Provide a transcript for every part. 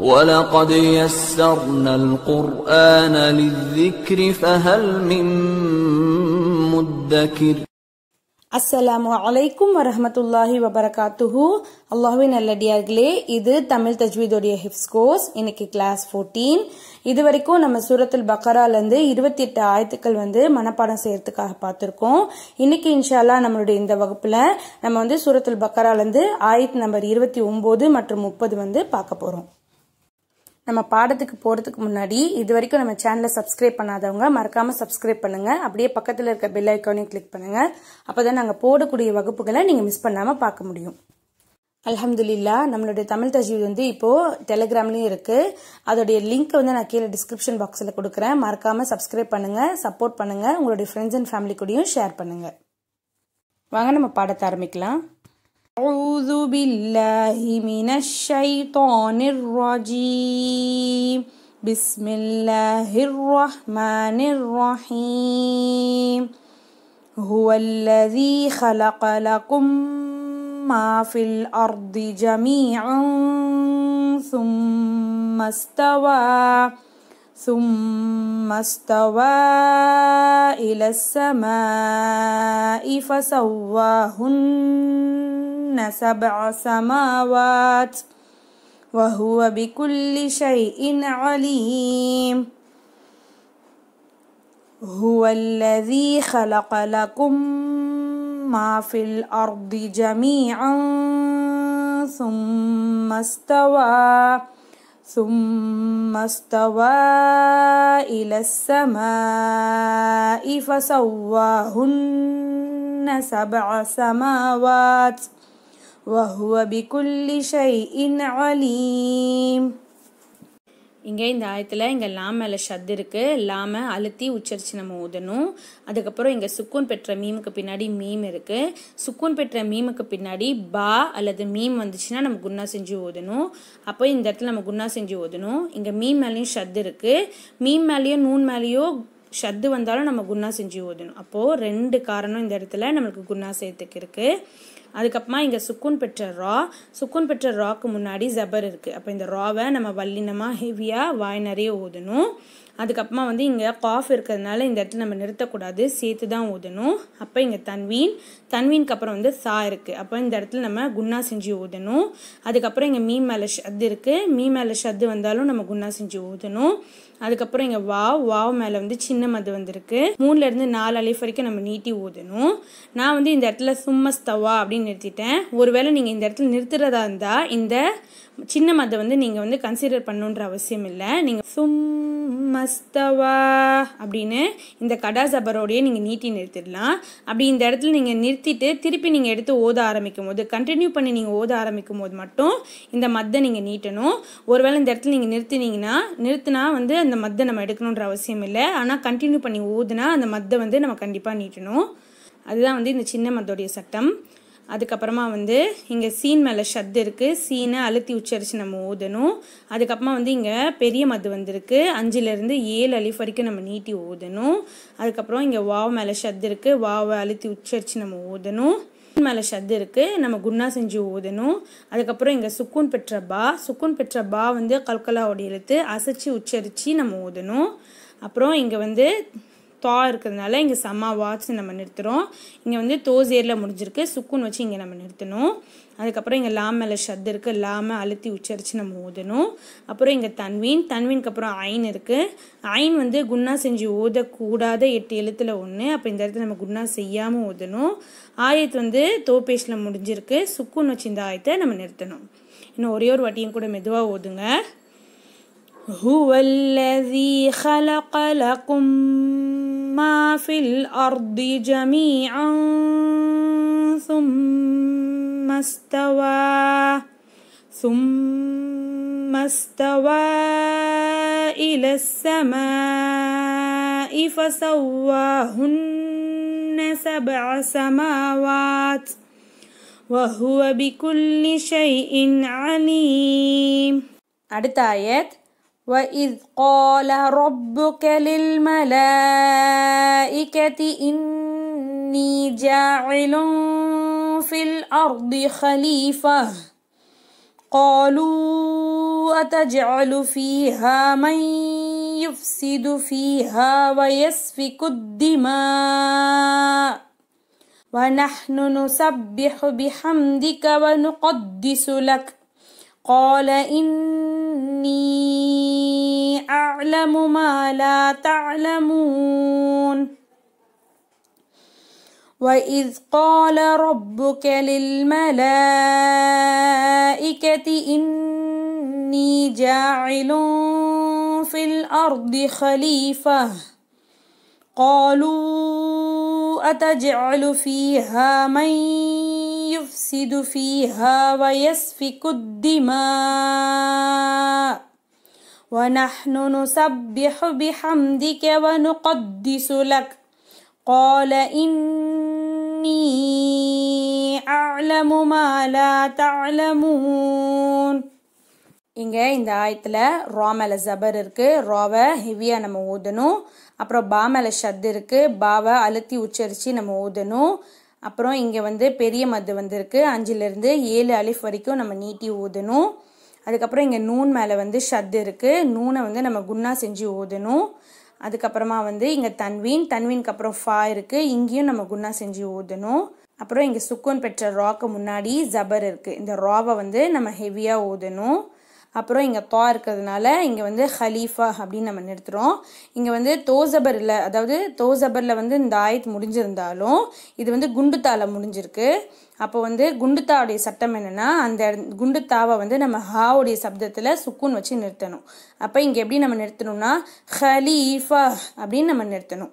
ولقد يسرنا القرآن للذكر فهل من مدكر அஸ்ஸலாமு அலைக்கும் வரஹமத்துல்லாஹி வபரகாத்துஹு அல்லாஹுவின் நல்லடியார்களே இது தமிழ் தஜ்வீதோடைய ஹிப்ஸ் கோர்ஸ் இன்னைக்கு கிளாஸ் ஃபோர்டீன் இது வரைக்கும் நம்ம சூரத்துல் பக்கராலேருந்து இருபத்தி எட்டு ஆயத்துக்கள் வந்து மனப்பாடம் செய்யறதுக்காக பார்த்துருக்கோம் இன்னைக்கு இன்ஷால்லா நம்மளுடைய இந்த வகுப்பில் நம்ம வந்து சூரத்துல் பக்கராலேருந்து ஆயத் நம்பர் இருபத்தி ஒம்பது மற்றும் முப்பது வந்து பார்க்க போகிறோம் நம்ம பாடத்துக்கு போகிறதுக்கு முன்னாடி இது வரைக்கும் நம்ம சேனலை சப்ஸ்கிரைப் பண்ணாதவங்க மறக்காமல் சப்ஸ்கிரைப் பண்ணுங்கள் அப்படியே பக்கத்தில் இருக்க பெல் ஐக்கானையும் கிளிக் பண்ணுங்கள் அப்போ தான் நாங்கள் போடக்கூடிய வகுப்புகளை நீங்கள் மிஸ் பண்ணாமல் பார்க்க முடியும் அலமதுல்லா நம்மளுடைய தமிழ் தஜீவ் வந்து இப்போது டெலிகிராம்லேயும் இருக்குது அதோடைய லிங்க் வந்து நான் கீழே டிஸ்கிரிப்ஷன் பாக்ஸில் கொடுக்குறேன் மறக்காமல் சப்ஸ்கிரைப் பண்ணுங்கள் சப்போர்ட் பண்ணுங்கள் உங்களுடைய ஃப்ரெண்ட்ஸ் அண்ட் ஃபேமிலி கூடயும் ஷேர் பண்ணுங்கள் வாங்க நம்ம பாடத்தை ஆரம்பிக்கலாம் أعوذ بالله من الشيطان الرجيم بسم الله الرحمن الرحيم هو الذي خلق لكم ما في الأرض جميعا ثم استوى ثم استوى إلى السماء فسواهن لهن سبع سماوات وهو بكل شيء عليم هو الذي خلق لكم ما في الأرض جميعا ثم استوى ثم استوى إلى السماء فسواهن سبع سماوات ۖ வஹுவ பிகுல்லி ஷை இன் அலீம் இங்கே இந்த ஆயத்தில் இங்கே லாம மேலே ஷத் இருக்குது லாம அழுத்தி உச்சரித்து நம்ம ஊதணும் அதுக்கப்புறம் இங்கே சுக்கூன் பெற்ற மீமுக்கு பின்னாடி மீம் இருக்குது சுக்கூன் பெற்ற மீமுக்கு பின்னாடி பா அல்லது மீம் வந்துச்சுன்னா நம்ம குன்னா செஞ்சு ஓதணும் அப்போ இந்த இடத்துல நம்ம குன்னா செஞ்சு ஓதணும் இங்கே மீம் மேலேயும் ஷத் இருக்குது மீம் மேலேயோ நூன் மேலேயோ ஷத்து வந்தாலும் நம்ம குன்னா செஞ்சு ஓதணும் அப்போது ரெண்டு காரணம் இந்த இடத்துல நம்மளுக்கு குன்னா செய்யத்துக்கு இருக்குது அதுக்கப்புறமா இங்கே சுக்குன் பெற்ற ரா சுக்குன் பெற்ற ராக்கு முன்னாடி ஜபர் இருக்குது அப்போ இந்த ராவை நம்ம வல்லினமாக ஹெவியாக வாய் நிறைய ஊதணும் அதுக்கப்புறமா வந்து இங்கே காஃப் இருக்கிறதுனால இந்த இடத்துல நம்ம நிறுத்தக்கூடாது சேர்த்து தான் ஊதணும் அப்போ இங்கே தன்வீன் தன்வீனுக்கு அப்புறம் வந்து சா இருக்குது அப்போ இந்த இடத்துல நம்ம குன்னா செஞ்சு ஊதணும் அதுக்கப்புறம் இங்கே மீ மேலே ஷத்து இருக்குது மீ மேலே ஷத்து வந்தாலும் நம்ம குன்னா செஞ்சு ஊதணும் அதுக்கப்புறம் இங்கே வாவ் வாவ் மேலே வந்து சின்ன மது வந்திருக்கு மூணுலேருந்து நாலு அலிஃப் வரைக்கும் நம்ம நீட்டி ஊதணும் நான் வந்து இந்த இடத்துல சும்மா ஸ்தவா அப்படின்னு நிறுத்திட்டேன் ஒருவேளை நீங்கள் இந்த இடத்துல நிறுத்துறதா இருந்தால் இந்த சின்ன மதை வந்து நீங்கள் வந்து கன்சிடர் பண்ணுன்ற அவசியம் இல்லை நீங்கள் சும்மஸ்தவா அப்படின்னு இந்த சபரோடையே நீங்கள் நீட்டி நிறுத்திடலாம் அப்படி இந்த இடத்துல நீங்கள் நிறுத்திட்டு திருப்பி நீங்கள் எடுத்து ஓத ஆரம்பிக்கும் போது கண்டினியூ பண்ணி நீங்கள் ஓத ஆரம்பிக்கும் போது மட்டும் இந்த மத்தை நீங்கள் நீட்டணும் ஒருவேளை இந்த இடத்துல நீங்கள் நிறுத்தினீங்கன்னா நிறுத்தினா வந்து இந்த மத்தை நம்ம எடுக்கணுன்ற அவசியம் இல்லை ஆனால் கண்டினியூ பண்ணி ஊதுனா அந்த மத்தை வந்து நம்ம கண்டிப்பாக நீட்டணும் அதுதான் வந்து இந்த சின்ன மத்தோடைய சட்டம் அதுக்கப்புறமா வந்து இங்கே சீன் மேலே ஷத்து இருக்குது சீனை அழுத்தி உச்சரித்து நம்ம ஊதணும் அதுக்கப்புறமா வந்து இங்கே பெரிய மது வந்திருக்கு அஞ்சுலேருந்து ஏழு அலிஃப் வரைக்கும் நம்ம நீட்டி ஊதணும் அதுக்கப்புறம் இங்கே வாவ் மேலே ஷத்து இருக்குது வாவை அழுத்தி உச்சரித்து நம்ம ஊதணும் மேலே ஷத்து இருக்குது நம்ம குன்னா செஞ்சு ஊதணும் அதுக்கப்புறம் இங்கே சுக்குன் பெற்ற பா சுக்குன் பெற்ற பா வந்து கல்கலாவோட எழுத்து அசைச்சி உச்சரித்து நம்ம ஊதணும் அப்புறம் இங்கே வந்து தா இருக்கிறதுனால இங்கே சம்மா வாட்ஸ் நம்ம நிறுத்துகிறோம் இங்கே வந்து தோசேரில் முடிஞ்சிருக்கு சுக்குன்னு வச்சு இங்கே நம்ம நிறுத்தணும் அதுக்கப்புறம் இங்கே லாம் மேலே ஷத்து இருக்குது லாம அழுத்தி உச்சரித்து நம்ம ஓதணும் அப்புறம் இங்கே தன்வீன் தன்வீனுக்கு அப்புறம் ஐன் இருக்குது ஐன் வந்து குன்னா செஞ்சு ஓதக்கூடாத எட்டு எழுத்தில் ஒன்று அப்போ இந்த இடத்துல நம்ம குன்னா செய்யாமல் ஓதணும் ஆயத்து வந்து தோப்பேஷில் முடிஞ்சிருக்கு சுக்குன்னு வச்சு இந்த ஆயத்தை நம்ம நிறுத்தணும் இன்னும் ஒரே ஒரு வாட்டியும் கூட மெதுவாக ஓதுங்க هو ஹலகலகும் ما في الأرض جميعا ثم استوى ثم استوى إلى السماء فسواهن سبع سماوات وهو بكل شيء عليم அடுத்த ஆயத் وإذ قال ربك للملائكة إني جاعل في الأرض خليفة قالوا أتجعل فيها من يفسد فيها ويسفك الدماء ونحن نسبح بحمدك ونقدس لك قال إني أعلم ما لا تعلمون وإذ قال ربك للملائكة إني جاعل في الأرض خليفة قالوا أتجعل فيها من يفسد فيها ويسفك الدماء ونحن نسبح بحمدك ونقدس لك قال إني أعلم ما لا تعلمون இங்கே இந்த ஆயத்தில் ரா மேலே ஜபர் இருக்குது ராவை ஹெவியாக நம்ம ஊதணும் அப்புறம் பா மேலே ஷத் இருக்குது பாவை அழுத்தி உச்சரித்து நம்ம ஊதணும் அப்புறம் இங்கே வந்து பெரிய மது வந்திருக்கு அஞ்சுலேருந்து ஏழு அலிஃப் வரைக்கும் நம்ம நீட்டி ஊதணும் அதுக்கப்புறம் இங்கே நூன் மேலே வந்து ஷத் இருக்குது நூனை வந்து நம்ம குன்னா செஞ்சு ஊதணும் அதுக்கப்புறமா வந்து இங்கே தன்வீன் தன்வீனுக்கு அப்புறம் ஃபா இருக்குது இங்கேயும் நம்ம குன்னா செஞ்சு ஊதணும் அப்புறம் இங்கே சுக்கோன் பெற்ற ராக்கு முன்னாடி ஜபர் இருக்குது இந்த ராவை வந்து நம்ம ஹெவியாக ஊதணும் அப்புறம் இங்கே பா இருக்கிறதுனால இங்கே வந்து ஹலீஃபா அப்படின்னு நம்ம நிறுத்துகிறோம் இங்கே வந்து தோசபரில் அதாவது தோசபரில் வந்து இந்த ஆயத் முடிஞ்சிருந்தாலும் இது வந்து குண்டுத்தாவில் முடிஞ்சிருக்கு அப்போ வந்து குண்டுத்தாவுடைய சட்டம் என்னென்னா அந்த குண்டுத்தாவை வந்து நம்ம ஹாவுடைய சப்தத்தில் சுக்குன் வச்சு நிறுத்தணும் அப்போ இங்கே எப்படி நம்ம நிறுத்தணும்னா ஹலீஃபா அப்படின்னு நம்ம நிறுத்தணும்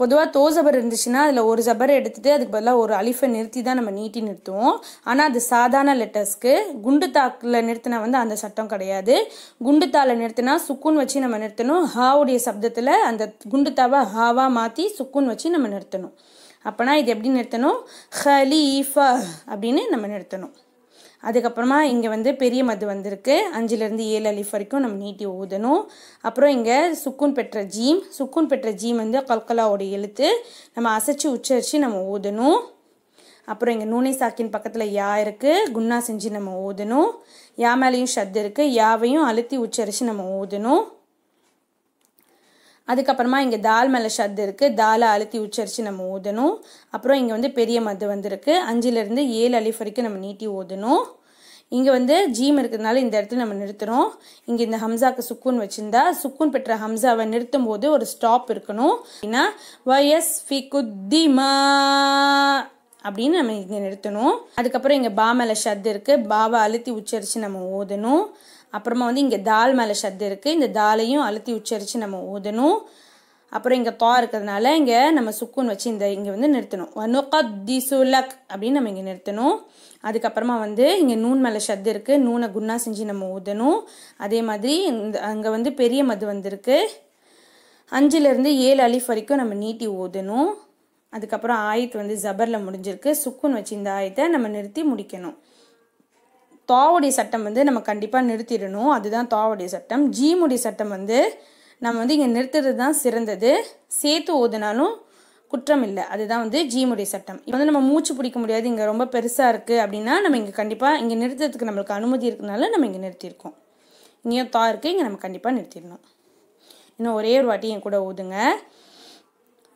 பொதுவாக தோ ஜபர் இருந்துச்சுன்னா அதில் ஒரு ஜபர் எடுத்துகிட்டு அதுக்கு பதிலாக ஒரு அலிஃபை நிறுத்தி தான் நம்ம நீட்டி நிறுத்துவோம் ஆனால் அது சாதாரண லெட்டர்ஸ்க்கு குண்டு தாக்கில் நிறுத்தினா வந்து அந்த சட்டம் கிடையாது குண்டு தாவில் நிறுத்தினா சுக்குன் வச்சு நம்ம நிறுத்தணும் ஹாவுடைய சப்தத்தில் அந்த குண்டு தாவை ஹாவாக மாற்றி சுக்குன் வச்சு நம்ம நிறுத்தணும் அப்போனா இது எப்படி நிறுத்தணும் ஹலீஃபா அப்படின்னு நம்ம நிறுத்தணும் அதுக்கப்புறமா இங்கே வந்து பெரிய மது வந்திருக்கு அஞ்சுலேருந்து ஏழு அலிஃப் வரைக்கும் நம்ம நீட்டி ஊதணும் அப்புறம் இங்கே சுக்குன் பெற்ற ஜீம் சுக்குன் பெற்ற ஜீம் வந்து கல்கலாவோடைய எழுத்து நம்ம அசைச்சு உச்சரித்து நம்ம ஊதணும் அப்புறம் இங்கே நூனை சாக்கின் பக்கத்தில் யா இருக்குது குன்னா செஞ்சு நம்ம ஊதணும் யா மேலேயும் ஷத்து இருக்குது யாவையும் அழுத்தி உச்சரித்து நம்ம ஊதணும் அதுக்கப்புறமா இங்கே தால் மேலே ஷத்து இருக்குது தாலை அழுத்தி உச்சரித்து நம்ம ஓதணும் அப்புறம் இங்கே வந்து பெரிய மது வந்திருக்கு அஞ்சுலேருந்து ஏழு அழிஃப் வரைக்கும் நம்ம நீட்டி ஓதணும் இங்கே வந்து ஜீம் இருக்கிறதுனால இந்த இடத்துல நம்ம நிறுத்துகிறோம் இங்கே இந்த ஹம்சாக்கு சுக்குன் வச்சுருந்தா சுக்குன் பெற்ற ஹம்சாவை நிறுத்தும் போது ஒரு ஸ்டாப் இருக்கணும் அப்படின்னா வயஸ் ஃபி குத்திமா அப்படின்னு நம்ம இங்கே நிறுத்தணும் அதுக்கப்புறம் இங்கே பா மேலே ஷத் இருக்குது பாவை அழுத்தி உச்சரித்து நம்ம ஓதணும் அப்புறமா வந்து இங்கே தால் மேலே சத்து இருக்குது இந்த தாலையும் அழுத்தி உச்சரித்து நம்ம ஊதணும் அப்புறம் இங்கே தோ இருக்கிறதுனால இங்கே நம்ம சுக்குன் வச்சு இந்த இங்கே வந்து நிறுத்தணும் தி சுலக் அப்படின்னு நம்ம இங்கே நிறுத்தணும் அதுக்கப்புறமா வந்து இங்கே நூன் மேலே சத்து இருக்குது நூனை குண்ணா செஞ்சு நம்ம ஊதணும் அதே மாதிரி இந்த அங்கே வந்து பெரிய மது வந்திருக்கு அஞ்சுலேருந்து ஏழு அலிஃப் வரைக்கும் நம்ம நீட்டி ஊதணும் அதுக்கப்புறம் ஆயத்து வந்து ஜபரில் முடிஞ்சிருக்கு சுக்குன் வச்சு இந்த ஆயத்தை நம்ம நிறுத்தி முடிக்கணும் தாவடி சட்டம் வந்து நம்ம கண்டிப்பாக நிறுத்திடணும் அதுதான் தாவடி சட்டம் ஜீமுடைய சட்டம் வந்து நம்ம வந்து இங்கே நிறுத்துறது தான் சிறந்தது சேர்த்து ஓதுனாலும் குற்றம் இல்லை அதுதான் வந்து ஜீமுடைய சட்டம் இப்போ வந்து நம்ம மூச்சு பிடிக்க முடியாது இங்கே ரொம்ப பெருசாக இருக்குது அப்படின்னா நம்ம இங்கே கண்டிப்பாக இங்கே நிறுத்துறதுக்கு நம்மளுக்கு அனுமதி இருக்கிறதுனால நம்ம இங்கே நிறுத்தியிருக்கோம் இங்கேயும் தா இருக்குது இங்கே நம்ம கண்டிப்பாக நிறுத்திடணும் இன்னும் ஒரே ஒரு வாட்டி என் கூட ஓதுங்க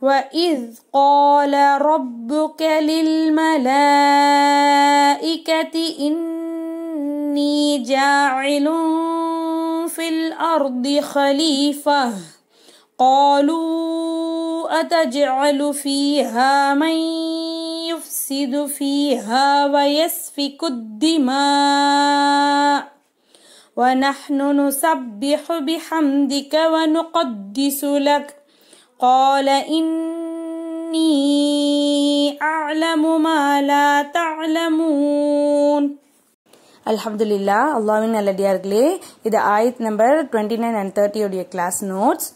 وَإِذْ قَالَ رَبُّكَ لِلْمَلَائِكَةِ إن إني جاعل في الأرض خليفة قالوا أتجعل فيها من يفسد فيها ويسفك الدماء ونحن نسبح بحمدك ونقدس لك قال إني أعلم ما لا تعلمون அல்ஹம்துல்லா அல்லாவின் நல்லடியார்களே இது ஆயத் நம்பர் டுவெண்ட்டி நைன் அண்ட் தேர்ட்டியோடைய கிளாஸ் நோட்ஸ்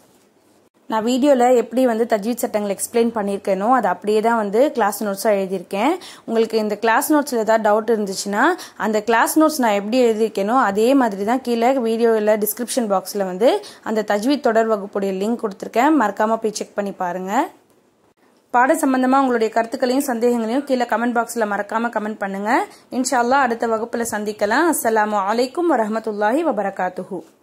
நான் வீடியோவில் எப்படி வந்து தஜ்வீத் சட்டங்களை எக்ஸ்பிளைன் பண்ணியிருக்கேனோ அது அப்படியே தான் வந்து கிளாஸ் நோட்ஸாக எழுதியிருக்கேன் உங்களுக்கு இந்த கிளாஸ் நோட்ஸில் ஏதாவது டவுட் இருந்துச்சுன்னா அந்த கிளாஸ் நோட்ஸ் நான் எப்படி எழுதியிருக்கேனோ அதே மாதிரி தான் கீழே வீடியோவில் டிஸ்கிரிப்ஷன் பாக்ஸில் வந்து அந்த தஜ்வீத் தொடர் வகுப்புடைய லிங்க் கொடுத்துருக்கேன் மறக்காமல் போய் செக் பண்ணி பாருங்கள் பாட சம்பந்தமாக உங்களுடைய கருத்துக்களையும் சந்தேகங்களையும் கீழே கமெண்ட் பாக்ஸில் மறக்காமல் கமெண்ட் பண்ணுங்க இன்ஷால்லா அடுத்த வகுப்பில் சந்திக்கலாம் அஸ்லாம் வலைக்கம் வரமத்துல்லாஹி வபரகாத்து